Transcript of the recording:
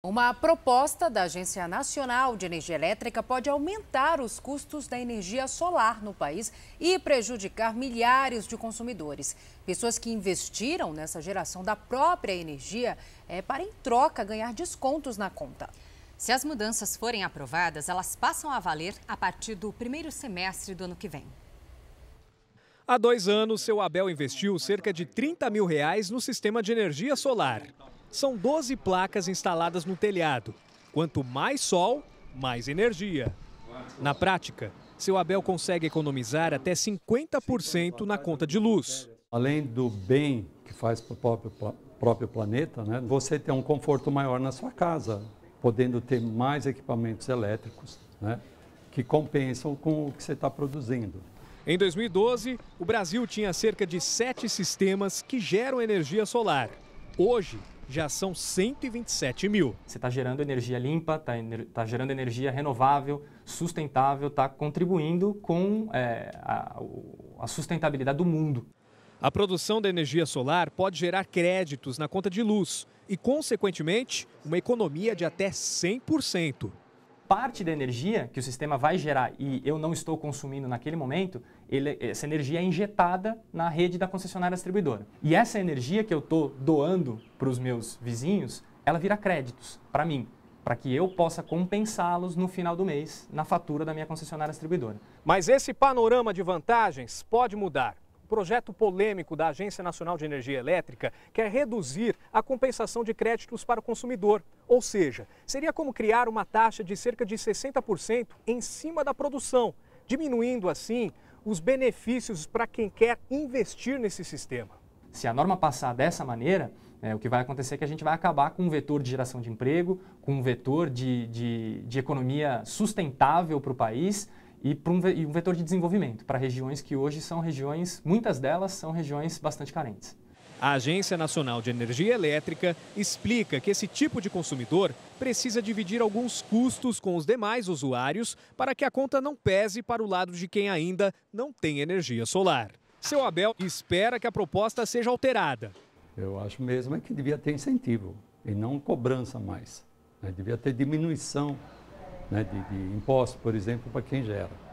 Uma proposta da Agência Nacional de Energia Elétrica pode aumentar os custos da energia solar no país e prejudicar milhares de consumidores. Pessoas que investiram nessa geração da própria energia é, para, em troca, ganhar descontos na conta. Se as mudanças forem aprovadas, elas passam a valer a partir do primeiro semestre do ano que vem. Há dois anos, seu Abel investiu cerca de 30 mil reais no sistema de energia solar. São 12 placas instaladas no telhado. Quanto mais sol, mais energia. Na prática, seu Abel consegue economizar até 50% na conta de luz. Além do bem que faz para o próprio, próprio planeta, né, você tem um conforto maior na sua casa, podendo ter mais equipamentos elétricos né, que compensam com o que você está produzindo. Em 2012, o Brasil tinha cerca de sete sistemas que geram energia solar. Hoje, já são 127 mil. Você está gerando energia limpa, está tá gerando energia renovável, sustentável, está contribuindo com é, a, a sustentabilidade do mundo. A produção da energia solar pode gerar créditos na conta de luz e, consequentemente, uma economia de até 100% parte da energia que o sistema vai gerar e eu não estou consumindo naquele momento, ele, essa energia é injetada na rede da concessionária distribuidora. E essa energia que eu estou doando para os meus vizinhos, ela vira créditos para mim, para que eu possa compensá-los no final do mês na fatura da minha concessionária distribuidora. Mas esse panorama de vantagens pode mudar projeto polêmico da Agência Nacional de Energia Elétrica quer reduzir a compensação de créditos para o consumidor. Ou seja, seria como criar uma taxa de cerca de 60% em cima da produção, diminuindo assim os benefícios para quem quer investir nesse sistema. Se a norma passar dessa maneira, é, o que vai acontecer é que a gente vai acabar com um vetor de geração de emprego, com um vetor de, de, de economia sustentável para o país, e, um, e um vetor de desenvolvimento para regiões que hoje são regiões, muitas delas são regiões bastante carentes. A Agência Nacional de Energia Elétrica explica que esse tipo de consumidor precisa dividir alguns custos com os demais usuários para que a conta não pese para o lado de quem ainda não tem energia solar. Seu Abel espera que a proposta seja alterada. Eu acho mesmo é que devia ter incentivo e não cobrança mais. Né? Devia ter diminuição né, de, de impostos, por exemplo, para quem gera.